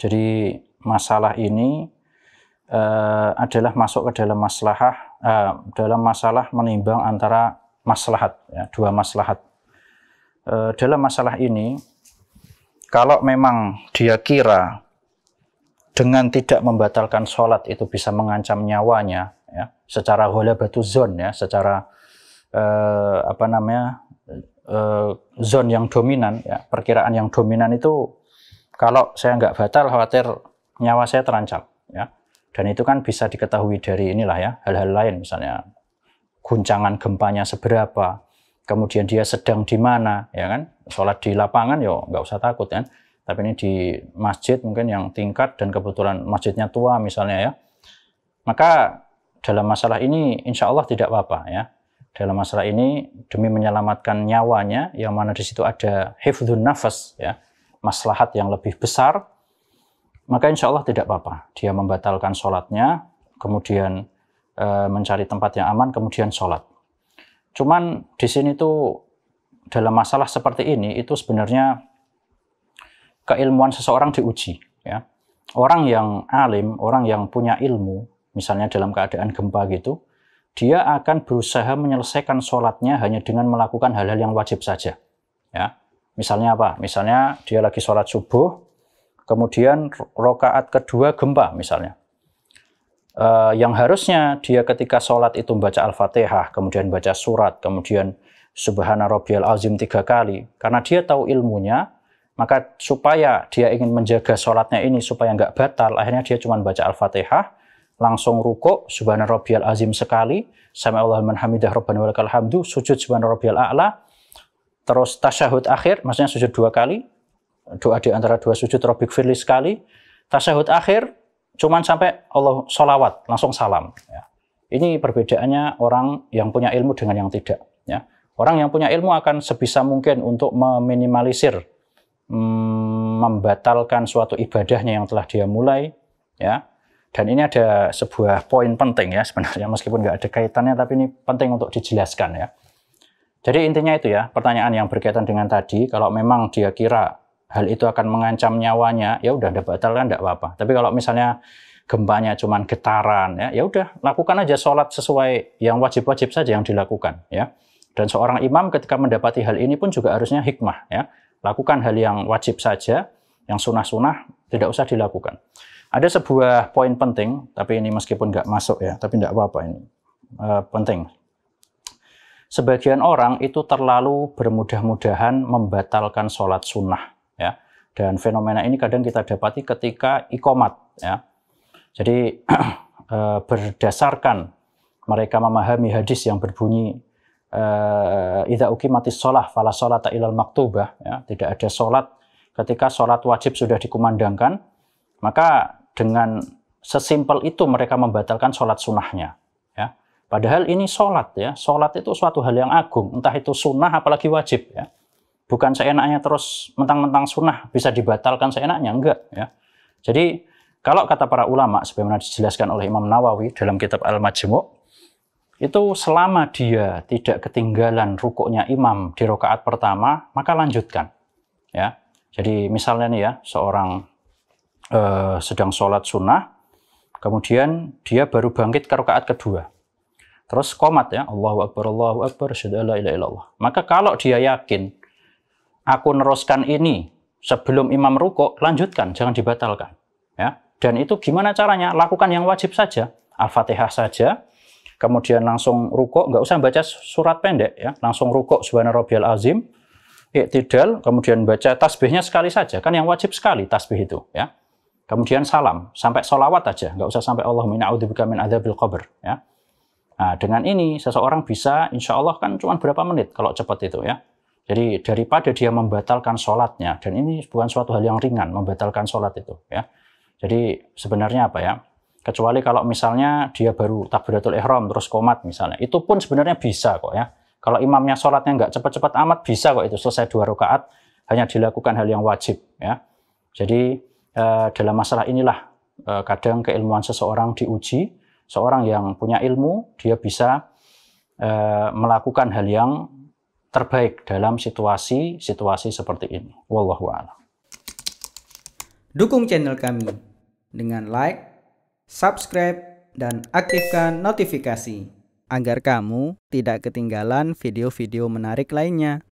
Jadi masalah ini uh, adalah masuk ke dalam masalah uh, eh, dalam masalah menimbang antara maslahat ya, dua maslahat. Uh, dalam masalah ini kalau memang dia kira dengan tidak membatalkan sholat itu bisa mengancam nyawanya ya secara batu zon ya secara eh, apa namanya eh, zon yang dominan ya perkiraan yang dominan itu kalau saya nggak batal khawatir nyawa saya terancam ya dan itu kan bisa diketahui dari inilah ya hal-hal lain misalnya guncangan gempanya seberapa kemudian dia sedang di mana ya kan sholat di lapangan yo nggak usah takut kan tapi ini di masjid mungkin yang tingkat dan kebetulan masjidnya tua misalnya ya maka dalam masalah ini insya Allah tidak apa-apa ya dalam masalah ini demi menyelamatkan nyawanya yang mana di situ ada hifdzun nafas ya maslahat yang lebih besar, maka insya Allah tidak apa-apa. Dia membatalkan sholatnya, kemudian e, mencari tempat yang aman, kemudian sholat. Cuman di sini tuh dalam masalah seperti ini itu sebenarnya keilmuan seseorang diuji. Ya. Orang yang alim, orang yang punya ilmu, misalnya dalam keadaan gempa gitu, dia akan berusaha menyelesaikan sholatnya hanya dengan melakukan hal-hal yang wajib saja. Ya. Misalnya apa? Misalnya dia lagi sholat subuh, kemudian rokaat kedua gempa misalnya. Uh, yang harusnya dia ketika sholat itu membaca Al-Fatihah, kemudian baca surat, kemudian Subhana Rabbiyal Azim tiga kali. Karena dia tahu ilmunya, maka supaya dia ingin menjaga sholatnya ini supaya nggak batal, akhirnya dia cuma baca Al-Fatihah, langsung ruko Subhana Rabbiyal Azim sekali, sama Allahumma Hamidah Rabbana Walakal Hamdu, sujud Subhana Rabbiyal A'la, Terus tasyahud akhir, maksudnya sujud dua kali. Doa di antara dua sujud, robik firli sekali. Tasyahud akhir, cuman sampai Allah sholawat, langsung salam. Ya. Ini perbedaannya orang yang punya ilmu dengan yang tidak. Ya. Orang yang punya ilmu akan sebisa mungkin untuk meminimalisir, mm, membatalkan suatu ibadahnya yang telah dia mulai. Ya. Dan ini ada sebuah poin penting ya sebenarnya, meskipun nggak ada kaitannya, tapi ini penting untuk dijelaskan ya. Jadi intinya itu ya, pertanyaan yang berkaitan dengan tadi, kalau memang dia kira hal itu akan mengancam nyawanya, ya udah ada batal kan tidak apa-apa. Tapi kalau misalnya gempanya cuma getaran, ya, ya udah lakukan aja sholat sesuai yang wajib-wajib saja yang dilakukan, ya. Dan seorang imam ketika mendapati hal ini pun juga harusnya hikmah, ya. Lakukan hal yang wajib saja, yang sunah-sunah tidak usah dilakukan. Ada sebuah poin penting, tapi ini meskipun nggak masuk ya, tapi nggak apa-apa ini e, penting sebagian orang itu terlalu bermudah-mudahan membatalkan sholat sunnah. Ya. Dan fenomena ini kadang kita dapati ketika ikomat. Ya. Jadi eh, berdasarkan mereka memahami hadis yang berbunyi eh, idza mati sholah fala sholata ilal maktubah ya tidak ada sholat ketika sholat wajib sudah dikumandangkan maka dengan sesimpel itu mereka membatalkan sholat sunnahnya Padahal ini sholat ya, sholat itu suatu hal yang agung, entah itu sunnah apalagi wajib ya. Bukan seenaknya terus mentang-mentang sunnah bisa dibatalkan seenaknya, enggak ya. Jadi kalau kata para ulama, sebagaimana dijelaskan oleh Imam Nawawi dalam kitab Al-Majmu' itu selama dia tidak ketinggalan rukuknya imam di rokaat pertama, maka lanjutkan. Ya, jadi misalnya nih ya seorang eh, sedang sholat sunnah, kemudian dia baru bangkit ke rokaat kedua. Terus komat ya, Allahu Akbar, Allahu Akbar, syahadu ila ilaha Maka kalau dia yakin, aku neruskan ini sebelum imam ruko, lanjutkan, jangan dibatalkan. ya. Dan itu gimana caranya? Lakukan yang wajib saja, Al-Fatihah saja, kemudian langsung ruko, nggak usah baca surat pendek ya, langsung ruko subhanallah azim, iktidal, kemudian baca tasbihnya sekali saja, kan yang wajib sekali tasbih itu ya. Kemudian salam, sampai solawat aja, nggak usah sampai Allahumma inna a'udzubika min adzabil qabr ya. Nah, dengan ini seseorang bisa, insya Allah kan cuma berapa menit kalau cepat itu ya. Jadi daripada dia membatalkan sholatnya, dan ini bukan suatu hal yang ringan membatalkan sholat itu ya. Jadi sebenarnya apa ya? Kecuali kalau misalnya dia baru takbiratul ihram terus komat misalnya, itu pun sebenarnya bisa kok ya. Kalau imamnya sholatnya nggak cepat-cepat amat bisa kok itu selesai dua rakaat hanya dilakukan hal yang wajib ya. Jadi eh, dalam masalah inilah eh, kadang keilmuan seseorang diuji seorang yang punya ilmu dia bisa e, melakukan hal yang terbaik dalam situasi situasi seperti ini. Wallahu a'lam. Dukung channel kami dengan like, subscribe, dan aktifkan notifikasi agar kamu tidak ketinggalan video-video menarik lainnya.